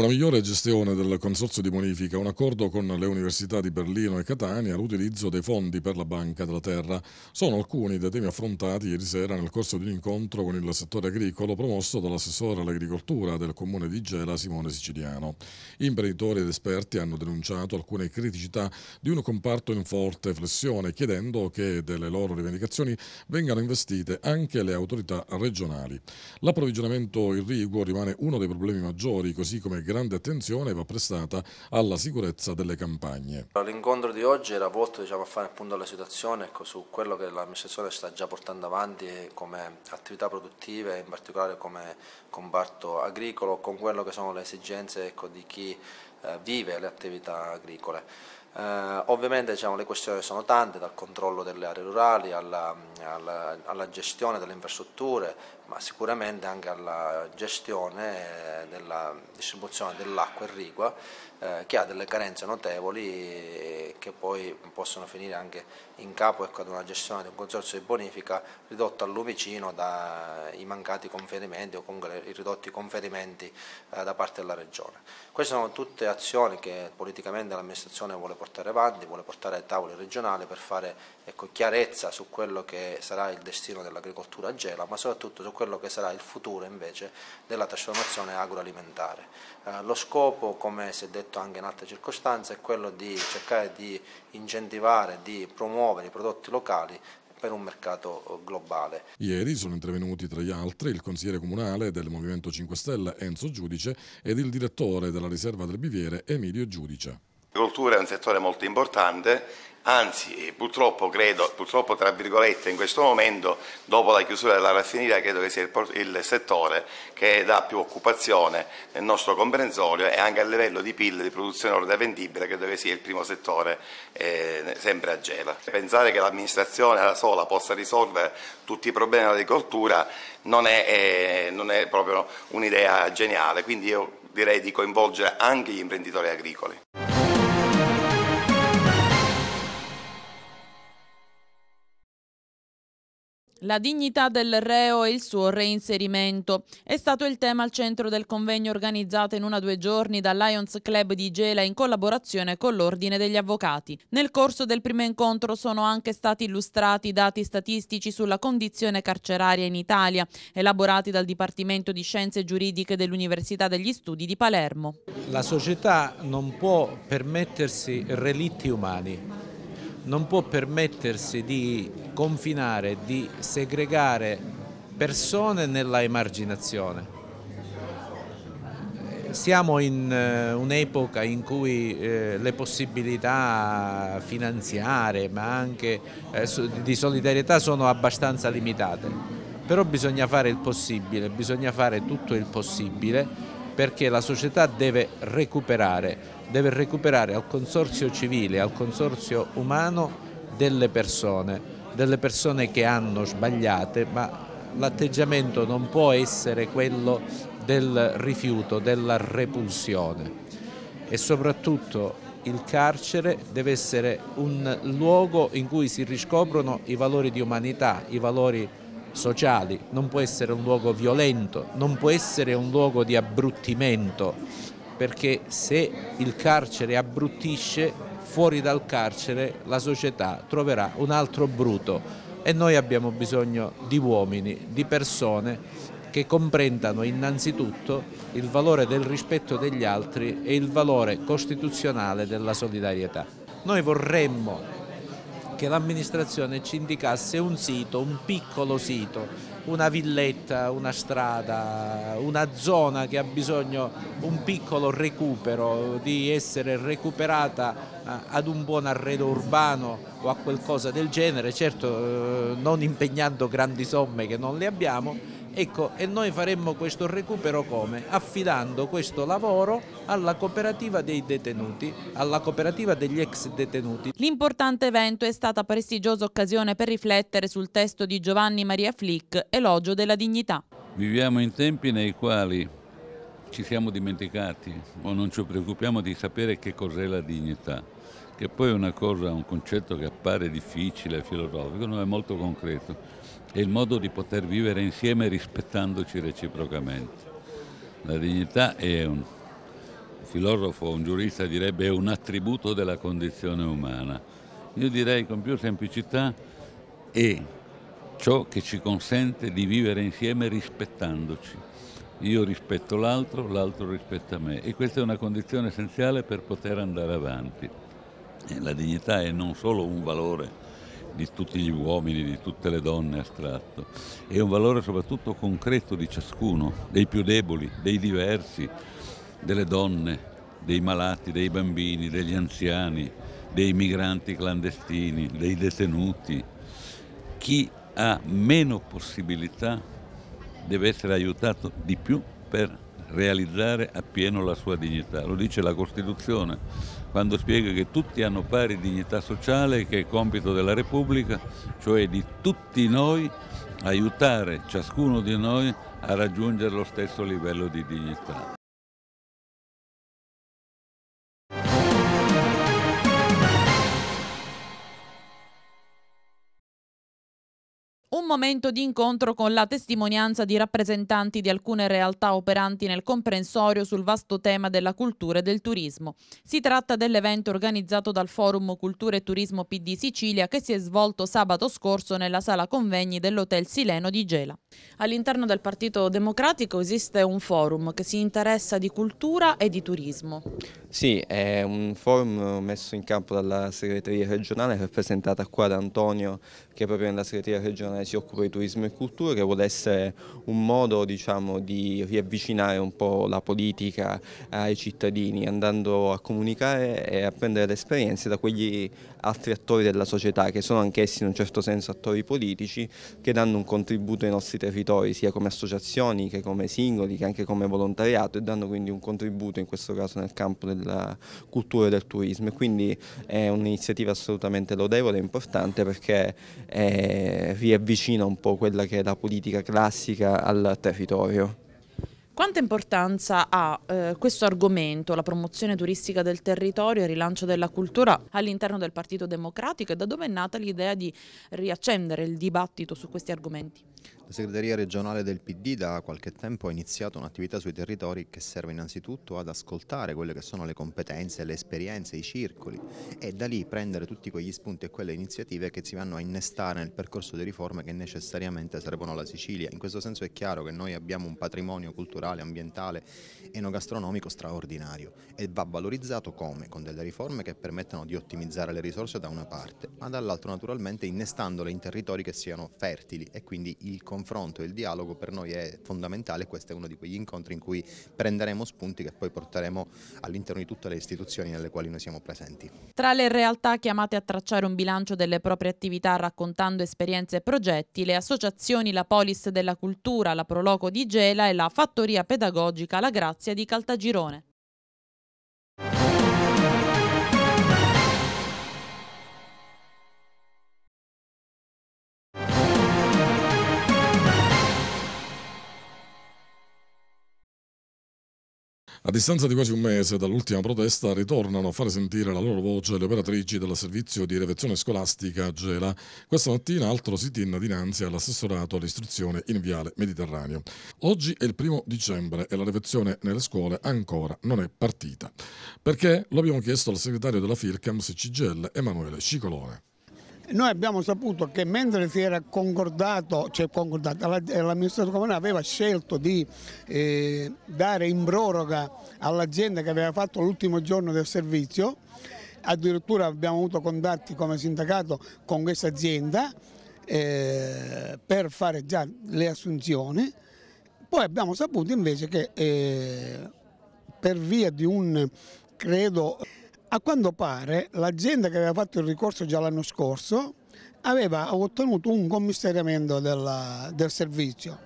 Una migliore gestione del consorzio di bonifica, un accordo con le università di Berlino e Catania, l'utilizzo dei fondi per la Banca della Terra, sono alcuni dei temi affrontati ieri sera nel corso di un incontro con il settore agricolo promosso dall'assessore all'agricoltura del comune di Gela, Simone Siciliano. Imprenditori ed esperti hanno denunciato alcune criticità di un comparto in forte flessione, chiedendo che delle loro rivendicazioni vengano investite anche le autorità regionali. L'approvvigionamento irriguo rimane uno dei problemi maggiori, così come grande attenzione va prestata alla sicurezza delle campagne. L'incontro di oggi era volto diciamo, a fare appunto la situazione ecco, su quello che l'amministrazione sta già portando avanti come attività produttive, in particolare come comparto agricolo, con quello che sono le esigenze ecco, di chi eh, vive le attività agricole. Eh, ovviamente diciamo, le questioni sono tante, dal controllo delle aree rurali alla, alla, alla gestione delle infrastrutture, ma sicuramente anche alla gestione eh, della distribuzione dell'acqua irrigua eh, che ha delle carenze notevoli che poi possono finire anche in capo ecco, ad una gestione di un consorzio di bonifica ridotto al lumicino dai mancati conferimenti o comunque i ridotti conferimenti eh, da parte della Regione. Queste sono tutte azioni che politicamente l'amministrazione vuole portare avanti, vuole portare ai tavoli regionali per fare ecco, chiarezza su quello che sarà il destino dell'agricoltura a Gela ma soprattutto su quello che sarà il futuro invece della trasformazione agroalimentare. Eh, lo scopo, come si è detto anche in altre circostanze, è quello di cercare di incentivare, di promuovere i prodotti locali per un mercato eh, globale. Ieri sono intervenuti tra gli altri il consigliere comunale del Movimento 5 Stelle Enzo Giudice ed il direttore della riserva del Biviere Emilio Giudice. L'agricoltura è un settore molto importante anzi purtroppo credo, purtroppo tra virgolette in questo momento dopo la chiusura della raffineria credo che sia il, il, settore che dà più occupazione nel nostro comprensorio e anche a livello di PIL di produzione ordine vendibile credo che sia il primo settore eh, sempre a Gela. Pensare che l'amministrazione da sola possa risolvere tutti i problemi dell'agricoltura non, eh, non è proprio un'idea geniale, quindi io direi di coinvolgere anche gli imprenditori agricoli. La dignità del reo e il suo reinserimento è stato il tema al centro del convegno organizzato in una due giorni dal Lions Club di Gela in collaborazione con l'Ordine degli Avvocati. Nel corso del primo incontro sono anche stati illustrati dati statistici sulla condizione carceraria in Italia, elaborati dal Dipartimento di Scienze Giuridiche dell'Università degli Studi di Palermo. La società non può permettersi relitti umani non può permettersi di confinare, di segregare persone nella emarginazione. Siamo in eh, un'epoca in cui eh, le possibilità finanziarie ma anche eh, di solidarietà sono abbastanza limitate, però bisogna fare il possibile, bisogna fare tutto il possibile perché la società deve recuperare deve recuperare al consorzio civile, al consorzio umano delle persone, delle persone che hanno sbagliate, ma l'atteggiamento non può essere quello del rifiuto, della repulsione e soprattutto il carcere deve essere un luogo in cui si riscoprono i valori di umanità, i valori sociali, non può essere un luogo violento, non può essere un luogo di abbruttimento, perché se il carcere abbruttisce, fuori dal carcere la società troverà un altro bruto e noi abbiamo bisogno di uomini, di persone che comprendano innanzitutto il valore del rispetto degli altri e il valore costituzionale della solidarietà. Noi vorremmo che l'amministrazione ci indicasse un sito, un piccolo sito, una villetta, una strada, una zona che ha bisogno di un piccolo recupero, di essere recuperata eh, ad un buon arredo urbano o a qualcosa del genere, certo eh, non impegnando grandi somme che non le abbiamo Ecco, e noi faremmo questo recupero come? Affidando questo lavoro alla cooperativa dei detenuti, alla cooperativa degli ex detenuti. L'importante evento è stata prestigiosa occasione per riflettere sul testo di Giovanni Maria Flick, Elogio della dignità. Viviamo in tempi nei quali ci siamo dimenticati o non ci preoccupiamo di sapere che cos'è la dignità, che poi è una cosa, un concetto che appare difficile, filosofico, non è molto concreto è il modo di poter vivere insieme rispettandoci reciprocamente. La dignità è un, un filosofo, un giurista direbbe, è un attributo della condizione umana. Io direi con più semplicità è ciò che ci consente di vivere insieme rispettandoci. Io rispetto l'altro, l'altro rispetta me e questa è una condizione essenziale per poter andare avanti. La dignità è non solo un valore di tutti gli uomini, di tutte le donne astratto, è un valore soprattutto concreto di ciascuno, dei più deboli, dei diversi, delle donne, dei malati, dei bambini, degli anziani, dei migranti clandestini, dei detenuti. Chi ha meno possibilità deve essere aiutato di più per realizzare appieno la sua dignità. Lo dice la Costituzione quando spiega che tutti hanno pari dignità sociale che è compito della Repubblica, cioè di tutti noi aiutare ciascuno di noi a raggiungere lo stesso livello di dignità. un momento di incontro con la testimonianza di rappresentanti di alcune realtà operanti nel comprensorio sul vasto tema della cultura e del turismo. Si tratta dell'evento organizzato dal Forum Cultura e Turismo PD Sicilia che si è svolto sabato scorso nella sala convegni dell'Hotel Sileno di Gela. All'interno del Partito Democratico esiste un forum che si interessa di cultura e di turismo. Sì, è un forum messo in campo dalla segreteria regionale rappresentata qua da Antonio che è proprio nella segreteria regionale eh, si occupa di turismo e cultura, che vuole essere un modo diciamo, di riavvicinare un po' la politica eh, ai cittadini, andando a comunicare e a prendere le esperienze da quegli altri attori della società che sono anch'essi in un certo senso attori politici che danno un contributo ai nostri territori sia come associazioni che come singoli che anche come volontariato e danno quindi un contributo in questo caso nel campo della cultura e del turismo e quindi è un'iniziativa assolutamente lodevole e importante perché eh, riavvicina un po' quella che è la politica classica al territorio. Quanta importanza ha eh, questo argomento, la promozione turistica del territorio e il rilancio della cultura all'interno del Partito Democratico e da dove è nata l'idea di riaccendere il dibattito su questi argomenti? La segreteria regionale del PD da qualche tempo ha iniziato un'attività sui territori che serve innanzitutto ad ascoltare quelle che sono le competenze, le esperienze, i circoli e da lì prendere tutti quegli spunti e quelle iniziative che si vanno a innestare nel percorso di riforme che necessariamente servono alla Sicilia. In questo senso è chiaro che noi abbiamo un patrimonio culturale, ambientale, e enogastronomico straordinario e va valorizzato come? Con delle riforme che permettano di ottimizzare le risorse da una parte, ma dall'altro naturalmente innestandole in territori che siano fertili e quindi il confronto e il dialogo per noi è fondamentale, questo è uno di quegli incontri in cui prenderemo spunti che poi porteremo all'interno di tutte le istituzioni nelle quali noi siamo presenti. Tra le realtà chiamate a tracciare un bilancio delle proprie attività raccontando esperienze e progetti, le associazioni La Polis della Cultura, la Proloco di Gela e la Fattoria Pedagogica La Grazia di Caltagirone. A distanza di quasi un mese dall'ultima protesta ritornano a fare sentire la loro voce le operatrici del servizio di revezione scolastica Gela. Questa mattina altro sit-in dinanzi all'assessorato all'istruzione in Viale Mediterraneo. Oggi è il primo dicembre e la revezione nelle scuole ancora non è partita. Perché? Lo abbiamo chiesto al segretario della FIRCAMS CGL Emanuele Scicolone. Noi abbiamo saputo che mentre si era concordato, cioè concordato eh, l'amministratore comunale aveva scelto di eh, dare in proroga all'azienda che aveva fatto l'ultimo giorno del servizio, addirittura abbiamo avuto contatti come sindacato con questa azienda eh, per fare già le assunzioni, poi abbiamo saputo invece che eh, per via di un credo a quanto pare l'azienda che aveva fatto il ricorso già l'anno scorso aveva ottenuto un commissariamento del, del servizio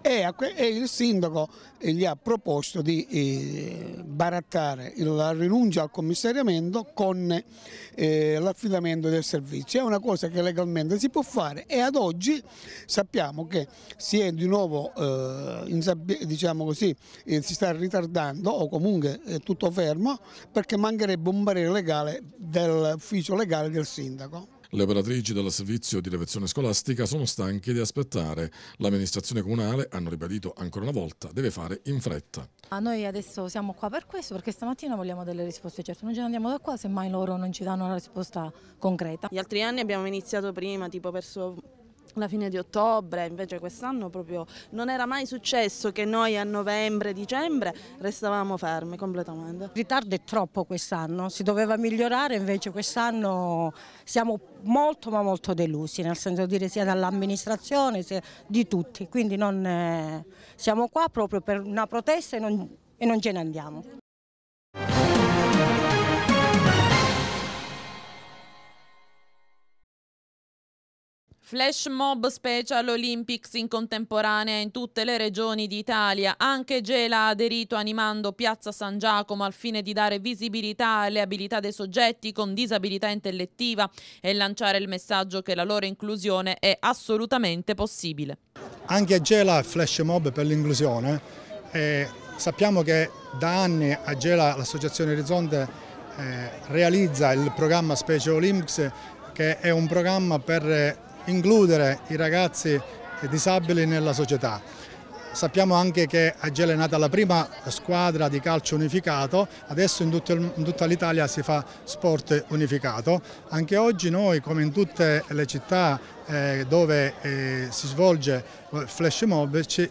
e, il sindaco gli ha proposto di eh, barattare la rinuncia al commissariamento con eh, l'affidamento del servizio. È una cosa che legalmente si può fare e ad oggi sappiamo che si è di nuovo, eh, diciamo così, si sta ritardando o comunque è tutto fermo perché mancherebbe un parere legale dell'ufficio legale del sindaco. Le operatrici del servizio di levazione scolastica sono stanche di aspettare. L'amministrazione comunale, hanno ribadito ancora una volta, deve fare in fretta. Ah, noi adesso siamo qua per questo perché stamattina vogliamo delle risposte certe. Non ce ne andiamo da qua semmai loro non ci danno una risposta concreta. Gli altri anni abbiamo iniziato prima, tipo verso la fine di ottobre, invece quest'anno proprio non era mai successo che noi a novembre, dicembre restavamo fermi completamente. Il ritardo è troppo quest'anno, si doveva migliorare, invece quest'anno siamo molto ma molto delusi, nel senso di dire sia dall'amministrazione sia di tutti, quindi non, eh, siamo qua proprio per una protesta e non, e non ce ne andiamo. Flash mob special Olympics in contemporanea in tutte le regioni d'Italia. Anche Gela ha aderito animando Piazza San Giacomo al fine di dare visibilità alle abilità dei soggetti con disabilità intellettiva e lanciare il messaggio che la loro inclusione è assolutamente possibile. Anche Gela è Flash mob per l'inclusione. Eh, sappiamo che da anni a Gela l'associazione Orizzonte eh, realizza il programma Special Olympics che è un programma per eh, includere i ragazzi disabili nella società. Sappiamo anche che Agele è nata la prima squadra di calcio unificato, adesso in, il, in tutta l'Italia si fa sport unificato. Anche oggi noi, come in tutte le città eh, dove eh, si svolge eh, Flash Mob, ci,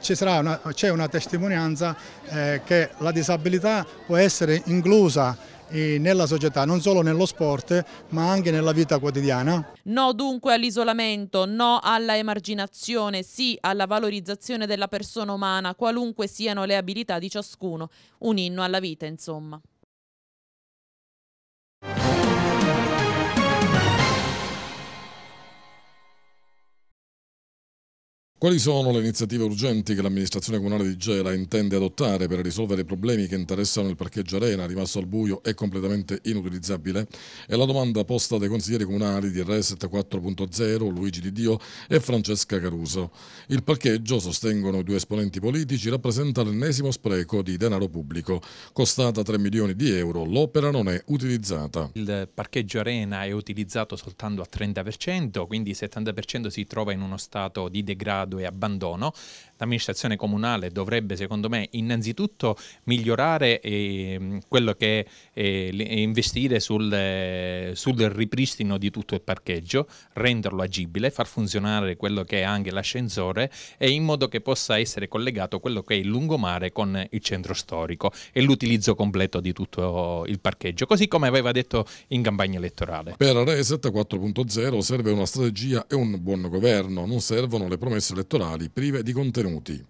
c'è una, una, testimonianza eh, che la disabilità può essere inclusa nella società, non solo nello sport ma anche nella vita quotidiana. No dunque all'isolamento, no alla emarginazione, sì alla valorizzazione della persona umana, qualunque siano le abilità di ciascuno, un inno alla vita insomma. Quali sono le iniziative urgenti che l'amministrazione comunale di Gela intende adottare per risolvere i problemi che interessano il parcheggio Arena, rimasto al buio e completamente inutilizzabile? È la domanda posta dai consiglieri comunali di Reset 4.0, Luigi Di Dio e Francesca Caruso. Il parcheggio, sostengono i due esponenti politici, rappresenta l'ennesimo spreco di denaro pubblico. Costata 3 milioni di euro, l'opera non è utilizzata. Il parcheggio Arena è utilizzato soltanto al 30%, quindi il 70% si trova in uno stato di degrado degrado e abbandono. L'amministrazione comunale dovrebbe, secondo me, innanzitutto migliorare eh, quello che è eh, investire sul, eh, sul, ripristino di tutto il parcheggio, renderlo agibile, far funzionare quello che è anche l'ascensore e in modo che possa essere collegato quello che è il lungomare con il centro storico e l'utilizzo completo di tutto il parcheggio, così come aveva detto in campagna elettorale. Per Reset 4.0 serve una strategia e un buon governo, non servono le promesse elettorali prive di contenuti.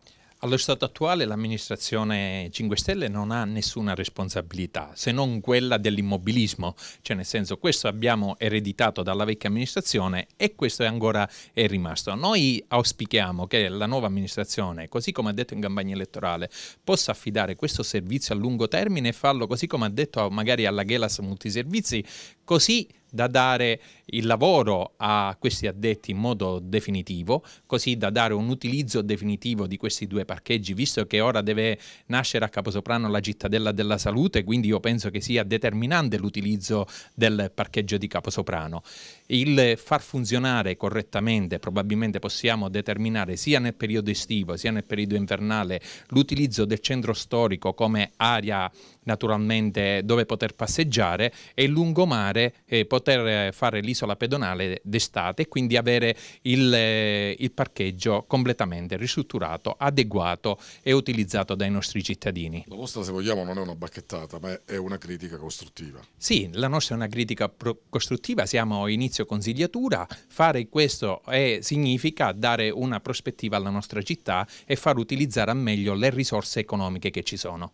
Allo stato attuale l'amministrazione 5 Stelle non ha nessuna responsabilità se non quella dell'immobilismo, cioè nel senso questo abbiamo ereditato dalla vecchia amministrazione e questo è ancora è rimasto. Noi auspichiamo che la nuova amministrazione, così come ha detto in campagna elettorale, possa affidare questo servizio a lungo termine e farlo così come ha detto magari alla Gelas Multiservizi così da dare il lavoro a questi addetti in modo definitivo, così da dare un utilizzo definitivo di questi due parcheggi, visto che ora deve nascere a Caposoprano la cittadella della salute, quindi io penso che sia determinante l'utilizzo del parcheggio di Caposoprano. Il far funzionare correttamente, probabilmente possiamo determinare sia nel periodo estivo sia nel periodo invernale l'utilizzo del centro storico come area naturalmente dove poter passeggiare e il lungomare vedere e poter eh, eh, fare l'isola pedonale d'estate e quindi avere il, eh, il parcheggio completamente ristrutturato, adeguato e utilizzato dai nostri cittadini. La vostra, se vogliamo, non è una bacchettata, ma è una critica costruttiva. Sì, la nostra è una critica costruttiva, siamo a inizio consigliatura, fare questo è, significa dare una prospettiva alla nostra città e far utilizzare al meglio le risorse economiche che ci sono.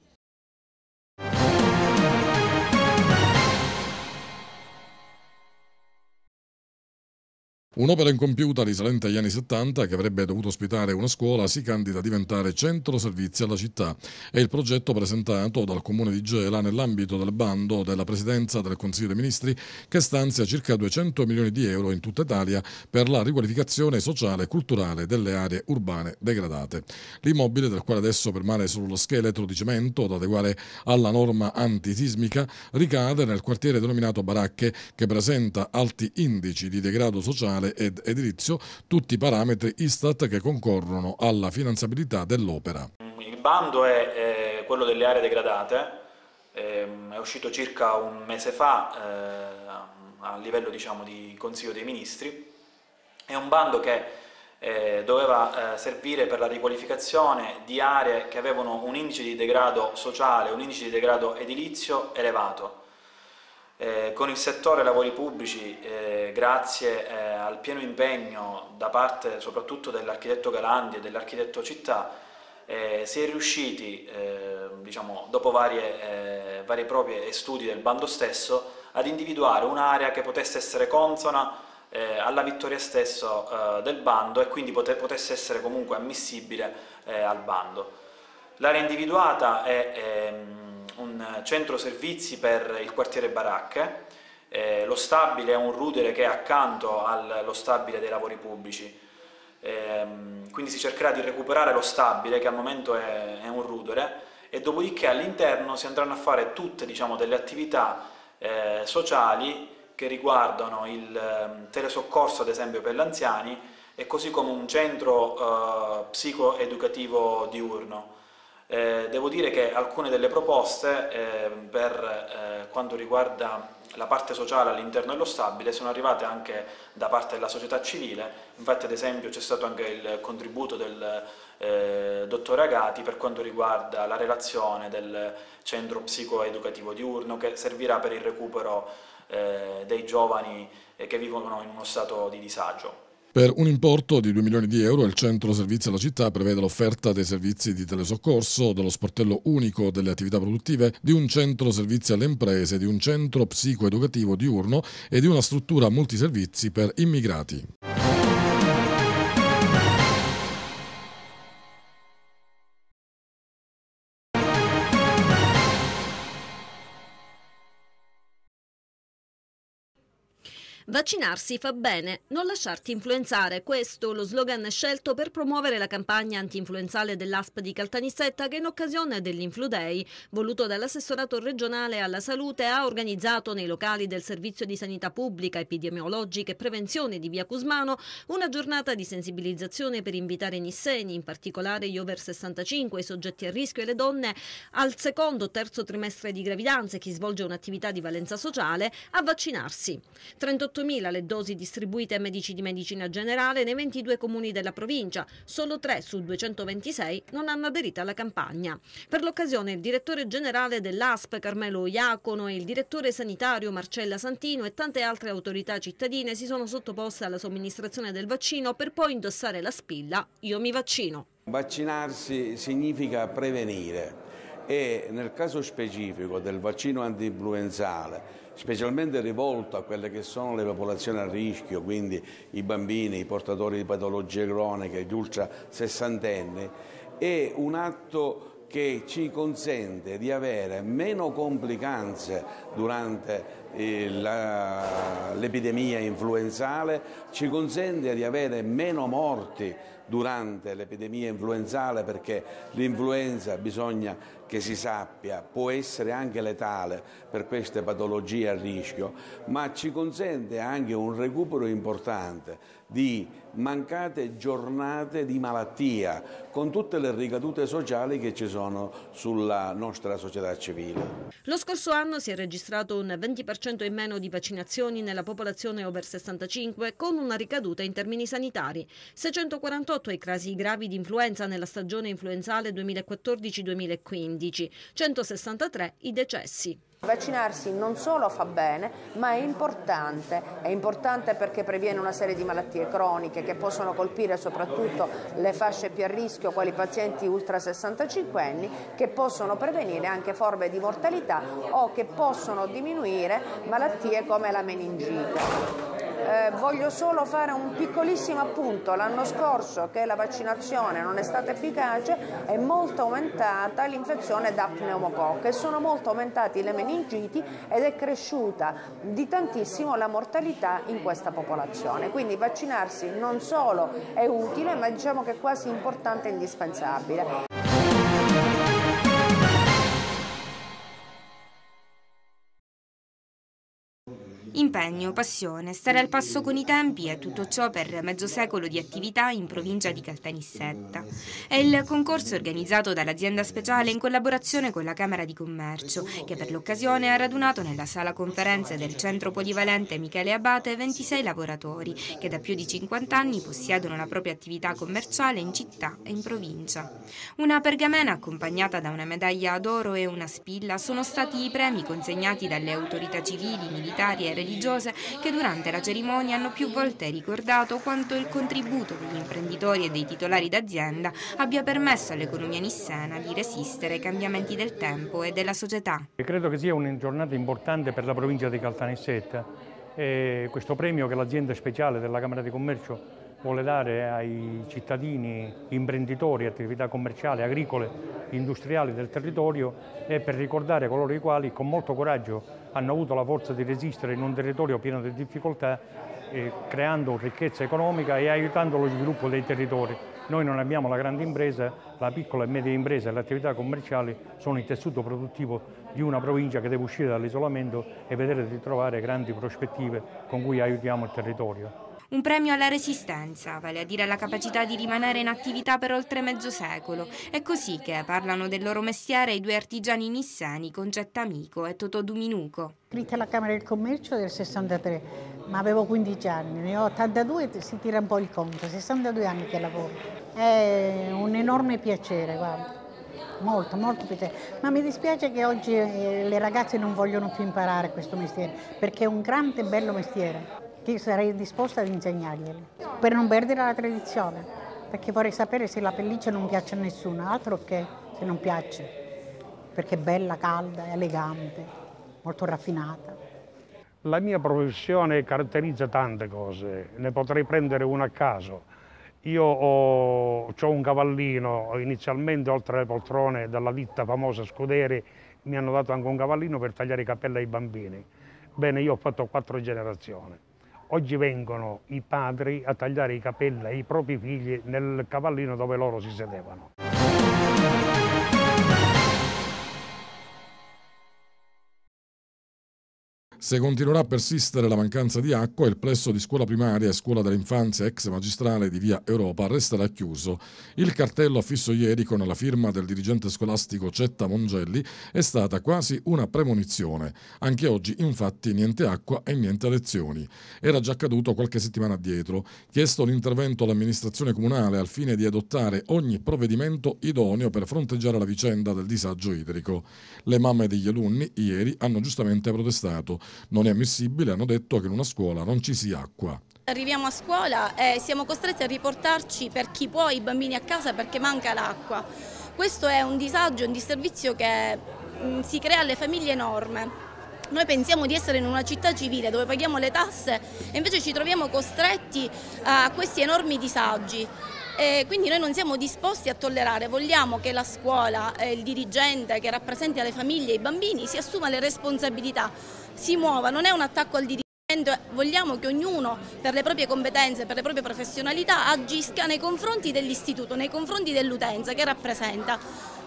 Un'opera incompiuta risalente agli anni 70 che avrebbe dovuto ospitare una scuola si candida a diventare centro servizi alla città. È il progetto presentato dal Comune di Gela nell'ambito del bando della Presidenza del Consiglio dei Ministri che stanzia circa 200 milioni di euro in tutta Italia per la riqualificazione sociale e culturale delle aree urbane degradate. L'immobile, del quale adesso permane solo lo scheletro di cemento da adeguare alla norma antisismica, ricade nel quartiere denominato Baracche che presenta alti indici di degrado sociale ambientale ed edilizio, tutti i parametri ISTAT che concorrono alla finanziabilità dell'opera. Il bando è eh, quello delle aree degradate, eh, è uscito circa un mese fa eh, a livello diciamo, di Consiglio dei Ministri, è un bando che eh, doveva eh, servire per la riqualificazione di aree che avevano un indice di degrado sociale, un indice di degrado edilizio elevato. Eh, con il settore lavori pubblici, eh, grazie eh, al pieno impegno da parte soprattutto dell'architetto Galandi e dell'architetto Città, eh, si è riusciti, eh, diciamo, dopo varie, eh, varie proprie studi del bando stesso, ad individuare un'area che potesse essere consona alla vittoria stesso del bando e quindi potesse essere comunque ammissibile al bando. L'area individuata è ehm, un centro servizi per il quartiere Baracche, eh, lo stabile è un rudere che è accanto allo stabile dei lavori pubblici, eh, quindi si cercherà di recuperare lo stabile che al momento è, è un rudere e dopodiché all'interno si andranno a fare tutte diciamo, delle attività eh, sociali che riguardano il ehm, telesoccorso ad esempio per gli anziani e così come un centro eh, psicoeducativo diurno eh, devo dire che alcune delle proposte eh, per eh, quanto riguarda la parte sociale all'interno dello stabile sono arrivate anche da parte della società civile, infatti ad esempio c'è stato anche il contributo del eh, dottore Agati per quanto riguarda la relazione del centro psicoeducativo diurno che servirà per il recupero eh, dei giovani eh, che vivono in uno stato di disagio. Per un importo di 2 milioni di euro il centro servizi alla città prevede l'offerta dei servizi di telesoccorso, dello sportello unico delle attività produttive, di un centro servizi alle imprese, di un centro psicoeducativo diurno e di una struttura multiservizi per immigrati. Vaccinarsi fa bene, non lasciarti influenzare, questo lo slogan scelto per promuovere la campagna anti-influenzale dell'ASP di Caltanissetta che in occasione dell'Infludei, voluto dall'assessorato regionale alla salute, ha organizzato nei locali del Servizio di Sanità Pubblica, Epidemiologica e Prevenzione di Via Cusmano una giornata di sensibilizzazione per invitare i nisseni, in particolare gli over 65, i soggetti a rischio e le donne al secondo o terzo trimestre di gravidanza e chi svolge un'attività di valenza sociale a vaccinarsi. 38 22.000 le dosi distribuite ai medici di medicina generale nei 22 comuni della provincia, solo 3 su 226 non hanno aderito alla campagna. Per l'occasione il direttore generale dell'ASP Carmelo Iacono e il direttore sanitario Marcella Santino e tante altre autorità cittadine si sono sottoposte alla somministrazione del vaccino per poi indossare la spilla Io mi vaccino. Vaccinarsi significa prevenire e nel caso specifico del vaccino antinfluenzale specialmente rivolto a quelle che sono le popolazioni a rischio, quindi i bambini, i portatori di patologie croniche, gli ultra sessantenni, è un atto che ci consente di avere meno complicanze durante eh, l'epidemia influenzale, ci consente di avere meno morti durante l'epidemia influenzale perché l'influenza bisogna che si sappia può essere anche letale per queste patologie a rischio, ma ci consente anche un recupero importante di mancate giornate di malattia, con tutte le ricadute sociali che ci sono sulla nostra società civile. Lo scorso anno si è registrato un 20% in meno di vaccinazioni nella popolazione over 65, con una ricaduta in termini sanitari. 648 i casi gravi di influenza nella stagione influenzale 2014-2015, 163 i decessi. Vaccinarsi non solo fa bene, ma è importante. È importante perché previene una serie di malattie croniche che possono colpire soprattutto le fasce più a rischio, quali i pazienti ultra 65 anni, che possono prevenire anche forme di mortalità o che possono diminuire malattie come la meningite. Eh, voglio solo fare un piccolissimo appunto, l'anno scorso che la vaccinazione non è stata efficace è molto aumentata l'infezione da pneumococca e sono molto aumentati le meningiti ed è cresciuta di tantissimo la mortalità in questa popolazione. Quindi vaccinarsi non solo è utile ma diciamo che è quasi importante e indispensabile. impegno, passione, stare al passo con i tempi e tutto ciò per mezzo secolo di attività in provincia di Caltanissetta. È il concorso organizzato dall'azienda speciale in collaborazione con la Camera di Commercio, che per l'occasione ha radunato nella sala conferenze del centro polivalente Michele Abate 26 lavoratori che da più di 50 anni possiedono la propria attività commerciale in città e in provincia. Una pergamena accompagnata da una medaglia d'oro e una spilla sono stati i premi consegnati dalle autorità civili, militari e religiose religiose che durante la cerimonia hanno più volte ricordato quanto il contributo degli imprenditori e dei titolari d'azienda abbia permesso all'economia nissena di resistere ai cambiamenti del tempo e della società. Credo che sia una giornata importante per la provincia di Caltanissetta. E questo premio che l'azienda speciale della Camera di Commercio vuole dare ai cittadini, imprenditori, attività commerciali, agricole, industriali del territorio è per ricordare coloro i quali con molto coraggio hanno avuto la forza di resistere in un territorio pieno di difficoltà eh, creando ricchezza economica e aiutando lo sviluppo dei territori. Noi non abbiamo la grande impresa, la piccola e media impresa e le attività commerciali sono il tessuto produttivo di una provincia che deve uscire dall'isolamento e vedere di trovare grandi prospettive con cui aiutiamo il territorio un premio alla resistenza, vale a dire alla capacità di rimanere in attività per oltre mezzo secolo. È così che parlano del loro mestiere i due artigiani nisseni, Concetta Amico e Totò Duminuco. Scritta alla Camera del Commercio del 63, ma avevo 15 anni, ne ho 82 e si tira un po' il conto, 62 anni che lavoro. È un enorme piacere, guarda molto, molto piacere. Ma mi dispiace che oggi eh, le ragazze non vogliono più imparare questo mestiere, perché è un grande e bello mestiere che io sarei disposta ad insegnarglieli per non perdere la tradizione, perché vorrei sapere se la pelliccia non piace a nessuno, altro che se non piace, perché è bella, calda, elegante, molto raffinata. La mia professione caratterizza tante cose, ne potrei prendere una a caso. Io ho, ho, un cavallino, inizialmente oltre alle poltrone della ditta famosa Scuderi mi hanno dato anche un cavallino per tagliare i capelli ai bambini. Bene, io ho fatto quattro generazioni. Oggi vengono i padri a tagliare i capelli ai propri figli nel cavallino dove loro si sedevano. Se continuerà a persistere la mancanza di acqua, il plesso di scuola primaria e scuola dell'infanzia ex magistrale di via Europa resterà chiuso. Il cartello affisso ieri con la firma del dirigente scolastico Cetta Mongelli è stata quasi una premonizione. Anche oggi, infatti, niente acqua e niente lezioni. Era già accaduto qualche settimana addietro. Chiesto l'intervento all'amministrazione comunale al fine di adottare ogni provvedimento idoneo per fronteggiare la vicenda del disagio idrico. Le mamme degli alunni ieri hanno giustamente protestato non è ammissibile, hanno detto che in una scuola non ci sia acqua. Arriviamo a scuola e siamo costretti a riportarci per chi può i bambini a casa perché manca l'acqua. Questo è un disagio, un disservizio che mm, si crea alle famiglie enorme. Noi pensiamo di essere in una città civile dove paghiamo le tasse e invece ci troviamo costretti a questi enormi disagi. Eh, quindi noi non siamo disposti a tollerare, vogliamo che la scuola, il dirigente che rappresenta le famiglie e i bambini si assuma le responsabilità, si muova, non è un attacco al dirigente vogliamo che ognuno per le proprie competenze, per le proprie professionalità agisca nei confronti dell'istituto, nei confronti dell'utenza che rappresenta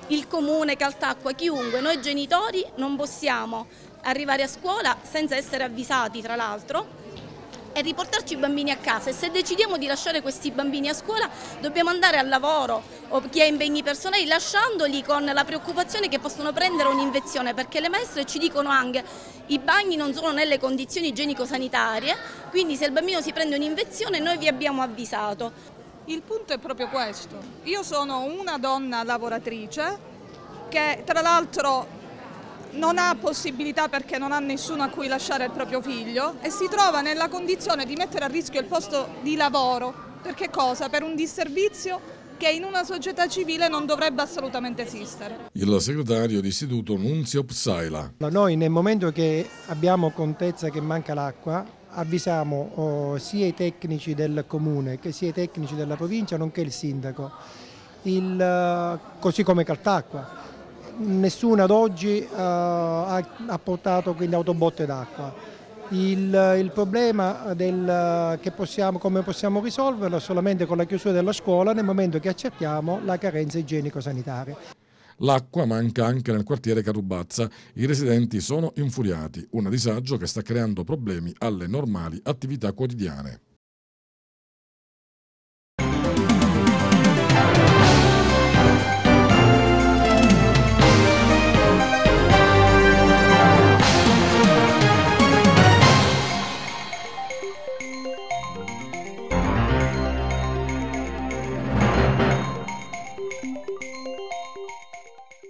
il comune, Caltacqua, chiunque, noi genitori non possiamo arrivare a scuola senza essere avvisati tra l'altro è riportarci i bambini a casa e se decidiamo di lasciare questi bambini a scuola dobbiamo andare al lavoro o chi ha impegni personali lasciandoli con la preoccupazione che possono prendere un'invezione perché le maestre ci dicono anche i bagni non sono nelle condizioni igienico-sanitarie quindi se il bambino si prende un'invezione noi vi abbiamo avvisato. Il punto è proprio questo, io sono una donna lavoratrice che tra l'altro non ha possibilità perché non ha nessuno a cui lasciare il proprio figlio e si trova nella condizione di mettere a rischio il posto di lavoro, perché cosa? Per un disservizio che in una società civile non dovrebbe assolutamente esistere. Il segretario di istituto Nunzio Psaila. Noi nel momento che abbiamo contezza che manca l'acqua avvisiamo oh, sia i tecnici del comune che sia i tecnici della provincia nonché il sindaco, il, eh, così come Caltacqua nessuno ad oggi eh, ha, ha, portato quindi autobotte d'acqua. Il, il, problema del, possiamo, come possiamo risolverlo è solamente con la chiusura della scuola nel momento che accertiamo la carenza igienico-sanitaria. L'acqua manca anche nel quartiere Carubazza. I residenti sono infuriati, un disagio che sta creando problemi alle normali attività quotidiane.